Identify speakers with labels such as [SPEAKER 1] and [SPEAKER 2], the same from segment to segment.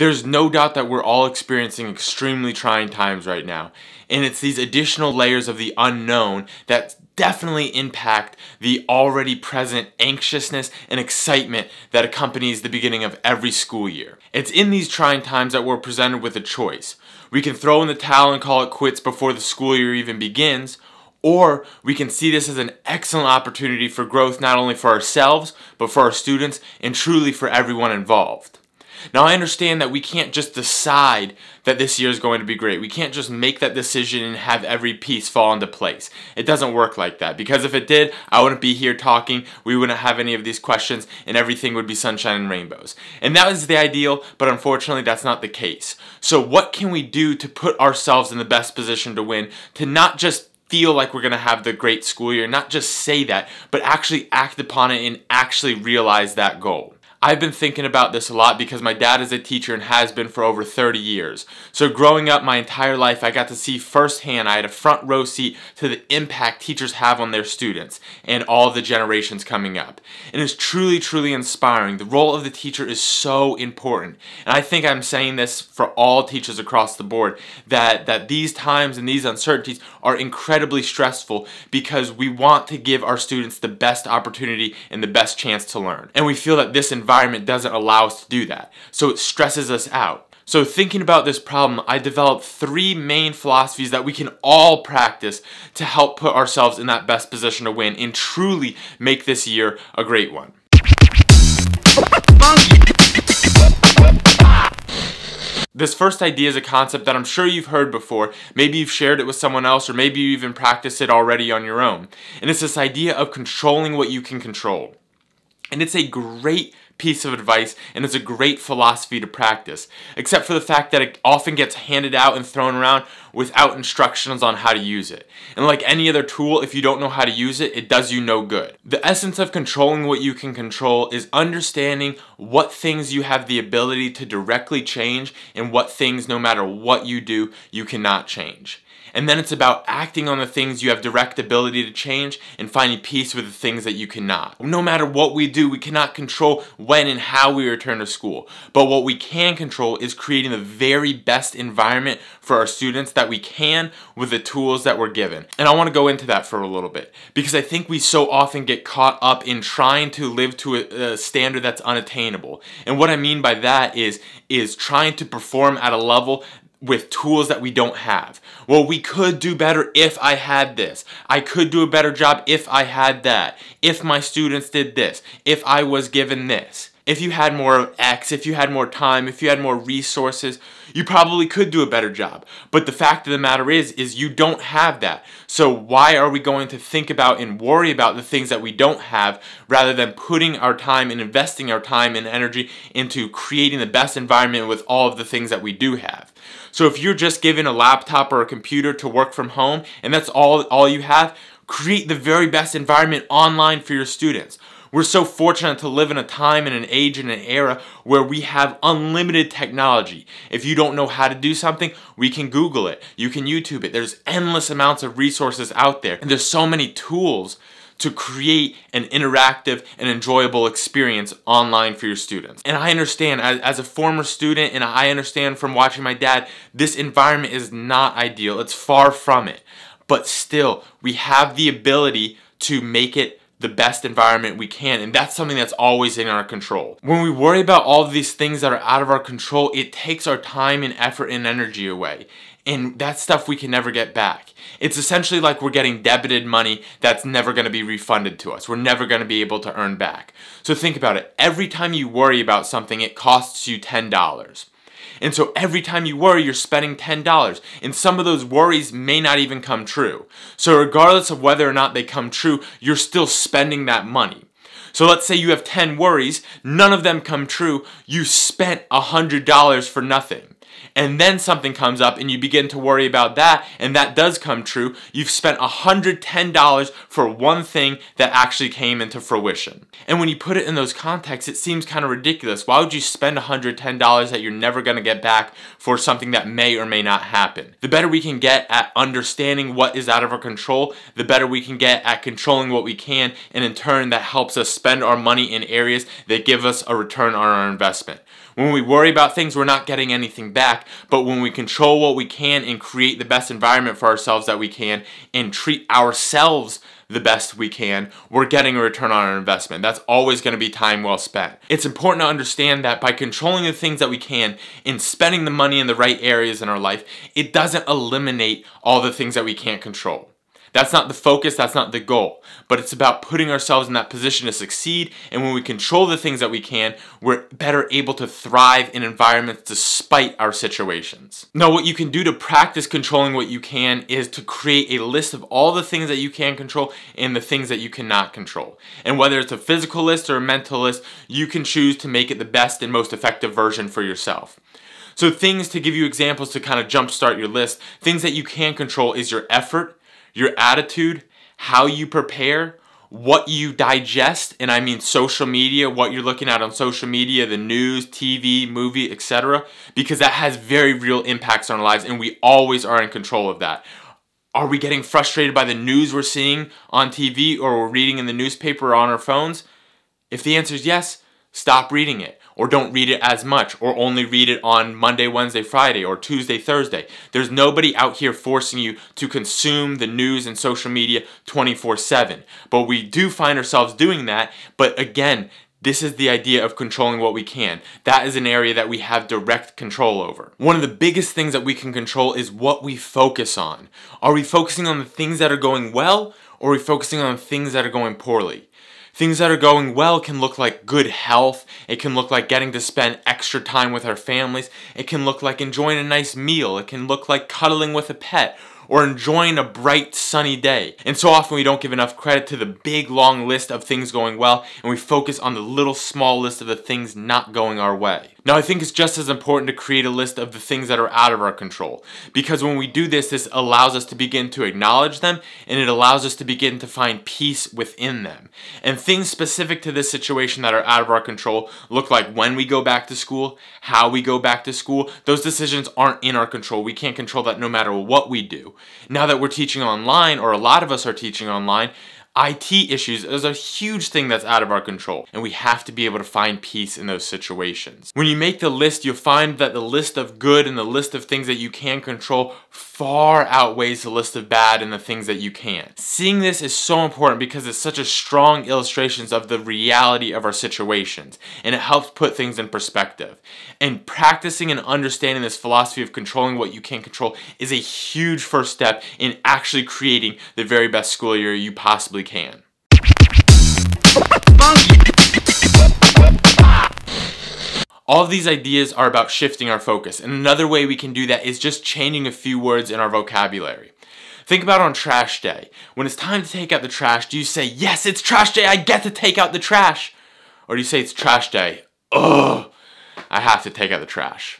[SPEAKER 1] There's no doubt that we're all experiencing extremely trying times right now. And it's these additional layers of the unknown that definitely impact the already present anxiousness and excitement that accompanies the beginning of every school year. It's in these trying times that we're presented with a choice. We can throw in the towel and call it quits before the school year even begins, or we can see this as an excellent opportunity for growth not only for ourselves, but for our students and truly for everyone involved. Now, I understand that we can't just decide that this year is going to be great. We can't just make that decision and have every piece fall into place. It doesn't work like that because if it did, I wouldn't be here talking, we wouldn't have any of these questions, and everything would be sunshine and rainbows. And that is the ideal, but unfortunately, that's not the case. So, what can we do to put ourselves in the best position to win, to not just feel like we're going to have the great school year, not just say that, but actually act upon it and actually realize that goal. I've been thinking about this a lot because my dad is a teacher and has been for over 30 years. So growing up my entire life, I got to see firsthand, I had a front row seat to the impact teachers have on their students and all the generations coming up. And it's truly, truly inspiring. The role of the teacher is so important. And I think I'm saying this for all teachers across the board, that, that these times and these uncertainties are incredibly stressful because we want to give our students the best opportunity and the best chance to learn. And we feel that this environment environment doesn't allow us to do that. So it stresses us out. So thinking about this problem, I developed three main philosophies that we can all practice to help put ourselves in that best position to win and truly make this year a great one. This first idea is a concept that I'm sure you've heard before. Maybe you've shared it with someone else, or maybe you even practiced it already on your own. And it's this idea of controlling what you can control. And it's a great piece of advice and it's a great philosophy to practice, except for the fact that it often gets handed out and thrown around without instructions on how to use it. And like any other tool, if you don't know how to use it, it does you no good. The essence of controlling what you can control is understanding what things you have the ability to directly change and what things, no matter what you do, you cannot change. And then it's about acting on the things you have direct ability to change and finding peace with the things that you cannot. No matter what we do, we cannot control when and how we return to school. But what we can control is creating the very best environment for our students that we can with the tools that we're given. And I want to go into that for a little bit because I think we so often get caught up in trying to live to a, a standard that's unattainable. And what I mean by that is is trying to perform at a level with tools that we don't have. Well, we could do better if I had this. I could do a better job if I had that. If my students did this. If I was given this if you had more X, if you had more time, if you had more resources, you probably could do a better job. But the fact of the matter is, is you don't have that. So why are we going to think about and worry about the things that we don't have rather than putting our time and investing our time and energy into creating the best environment with all of the things that we do have? So if you're just given a laptop or a computer to work from home and that's all, all you have, create the very best environment online for your students. We're so fortunate to live in a time and an age and an era where we have unlimited technology. If you don't know how to do something, we can Google it. You can YouTube it. There's endless amounts of resources out there. And there's so many tools to create an interactive and enjoyable experience online for your students. And I understand as, as, a former student and I understand from watching my dad, this environment is not ideal. It's far from it. But still, we have the ability to make it the best environment we can. And that's something that's always in our control. When we worry about all these things that are out of our control, it takes our time and effort and energy away. And that's stuff we can never get back. It's essentially like we're getting debited money that's never gonna be refunded to us. We're never gonna be able to earn back. So think about it. Every time you worry about something, it costs you $10. And so every time you worry, you're spending $10. And some of those worries may not even come true. So, regardless of whether or not they come true, you're still spending that money. So let's say you have 10 worries, none of them come true, you spent $100 for nothing and then something comes up and you begin to worry about that and that does come true, you've spent $110 for one thing that actually came into fruition. And when you put it in those contexts, it seems kind of ridiculous. Why would you spend $110 that you're never gonna get back for something that may or may not happen? The better we can get at understanding what is out of our control, the better we can get at controlling what we can, and in turn, that helps us spend our money in areas that give us a return on our investment. When we worry about things, we're not getting anything back. But when we control what we can and create the best environment for ourselves that we can and treat ourselves the best we can, we're getting a return on our investment. That's always gonna be time well spent. It's important to understand that by controlling the things that we can and spending the money in the right areas in our life, it doesn't eliminate all the things that we can't control. That's not the focus, that's not the goal. But it's about putting ourselves in that position to succeed. And when we control the things that we can, we're better able to thrive in environments despite our situations. Now, what you can do to practice controlling what you can is to create a list of all the things that you can control and the things that you cannot control. And whether it's a physical list or a mental list, you can choose to make it the best and most effective version for yourself. So, things to give you examples to kind of jumpstart your list, things that you can control is your effort your attitude, how you prepare, what you digest, and I mean social media, what you're looking at on social media, the news, TV, movie, etc., because that has very real impacts on our lives and we always are in control of that. Are we getting frustrated by the news we're seeing on TV or we're reading in the newspaper or on our phones? If the answer is yes, stop reading it or don't read it as much, or only read it on Monday, Wednesday, Friday, or Tuesday, Thursday. There's nobody out here forcing you to consume the news and social media 24 7. But we do find ourselves doing that. But again, this is the idea of controlling what we can. That is an area that we have direct control over. One of the biggest things that we can control is what we focus on. Are we focusing on the things that are going well, or are we focusing on things that are going poorly? Things that are going well can look like good health. It can look like getting to spend extra time with our families. It can look like enjoying a nice meal. It can look like cuddling with a pet or enjoying a bright sunny day. And so often we don't give enough credit to the big long list of things going well and we focus on the little small list of the things not going our way. Now, I think it's just as important to create a list of the things that are out of our control because when we do this, this allows us to begin to acknowledge them and it allows us to begin to find peace within them. And things specific to this situation that are out of our control look like when we go back to school, how we go back to school. Those decisions aren't in our control. We can't control that no matter what we do. Now that we're teaching online, or a lot of us are teaching online, IT issues is a huge thing that's out of our control, and we have to be able to find peace in those situations. When you make the list, you'll find that the list of good and the list of things that you can control far outweighs the list of bad and the things that you can't. Seeing this is so important because it's such a strong illustration of the reality of our situations, and it helps put things in perspective. And practicing and understanding this philosophy of controlling what you can control is a huge first step in actually creating the very best school year you possibly possibly can. All of these ideas are about shifting our focus, and another way we can do that is just changing a few words in our vocabulary. Think about on trash day. When it's time to take out the trash, do you say, Yes, it's trash day, I get to take out the trash? Or do you say, It's trash day, ugh, I have to take out the trash?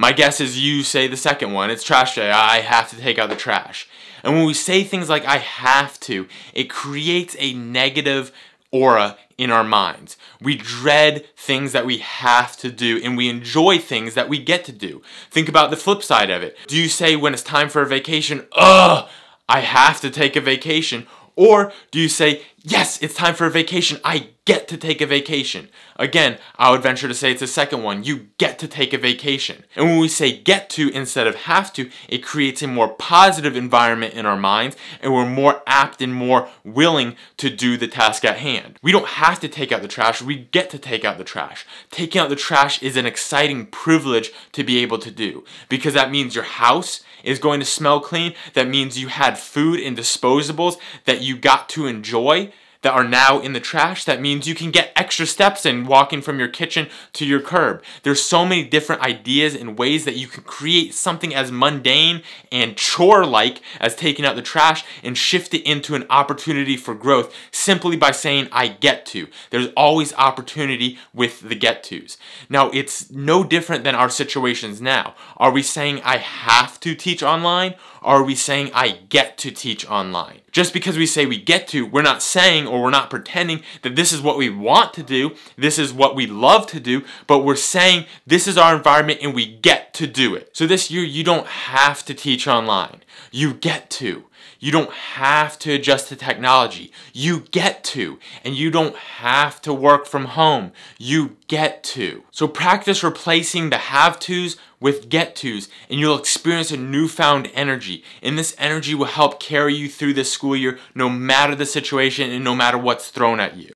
[SPEAKER 1] My guess is you say the second one. It's trash day. I have to take out the trash. And when we say things like I have to, it creates a negative aura in our minds. We dread things that we have to do and we enjoy things that we get to do. Think about the flip side of it. Do you say when it's time for a vacation, ugh, I have to take a vacation? Or do you say, yes, it's time for a vacation. I get to take a vacation. Again, I would venture to say it's the second one. You get to take a vacation. And when we say get to instead of have to, it creates a more positive environment in our minds and we're more apt and more willing to do the task at hand. We don't have to take out the trash, we get to take out the trash. Taking out the trash is an exciting privilege to be able to do because that means your house is going to smell clean. That means you had food and disposables that you got to enjoy that are now in the trash. That means you can get extra steps in walking from your kitchen to your curb. There's so many different ideas and ways that you can create something as mundane and chore-like as taking out the trash and shift it into an opportunity for growth simply by saying, I get to. There's always opportunity with the get tos. Now, it's no different than our situations now. Are we saying I have to teach online? Are we saying I get to teach online? Just because we say we get to, we're not saying or we're not pretending that this is what we want to do, this is what we love to do, but we're saying this is our environment and we get to do it. So this year, you don't have to teach online. You get to. You don't have to adjust to technology. You get to. And you don't have to work from home. You get to. So practice replacing the have tos with get tos and you'll experience a newfound energy. And this energy will help carry you through this school year no matter the situation and no matter what's thrown at you.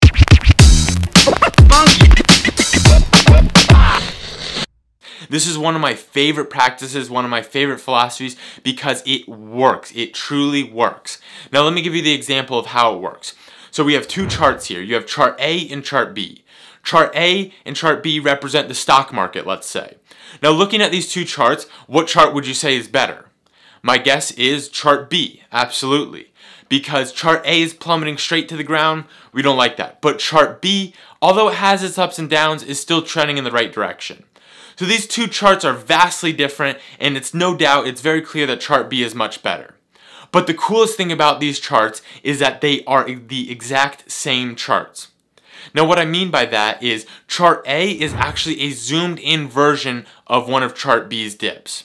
[SPEAKER 1] This is one of my favorite practices, one of my favorite philosophies because it works. It truly works. Now let me give you the example of how it works. So we have two charts here. You have chart A and chart B. Chart A and chart B represent the stock market, let's say. Now looking at these two charts, what chart would you say is better? My guess is chart B, absolutely. Because chart A is plummeting straight to the ground, we don't like that. But chart B, although it has its ups and downs, is still trending in the right direction. So these two charts are vastly different, and it's no doubt, it's very clear that chart B is much better. But the coolest thing about these charts is that they are the exact same charts. Now what I mean by that is chart A is actually a zoomed in version of one of chart B's dips.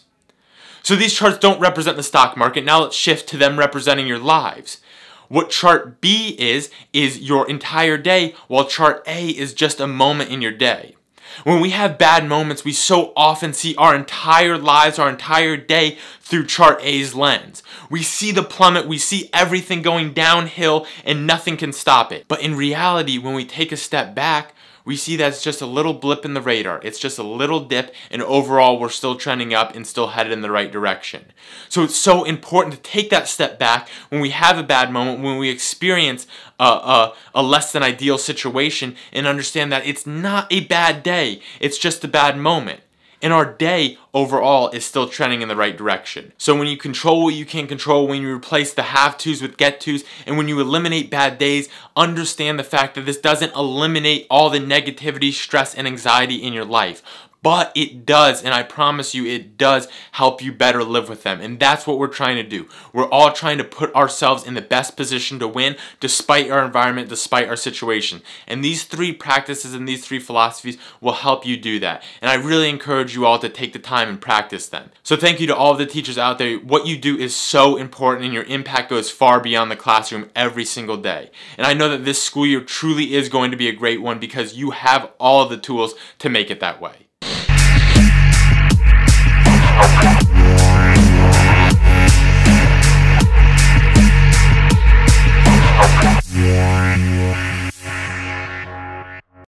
[SPEAKER 1] So these charts don't represent the stock market. Now let's shift to them representing your lives. What chart B is, is your entire day, while chart A is just a moment in your day. When we have bad moments, we so often see our entire lives, our entire day through chart A's lens. We see the plummet, we see everything going downhill, and nothing can stop it. But in reality, when we take a step back, we see that's just a little blip in the radar. It's just a little dip, and overall, we're still trending up and still headed in the right direction. So it's so important to take that step back when we have a bad moment, when we experience a, a, a less than ideal situation, and understand that it's not a bad day, it's just a bad moment and our day overall is still trending in the right direction. So when you control what you can control, when you replace the have tos with get tos, and when you eliminate bad days, understand the fact that this doesn't eliminate all the negativity, stress, and anxiety in your life, but it does, and I promise you, it does help you better live with them. And that's what we're trying to do. We're all trying to put ourselves in the best position to win despite our environment, despite our situation. And these three practices and these three philosophies will help you do that. And I really encourage you all to take the time and practice them. So thank you to all of the teachers out there. What you do is so important, and your impact goes far beyond the classroom every single day. And I know that this school year truly is going to be a great one because you have all of the tools to make it that way.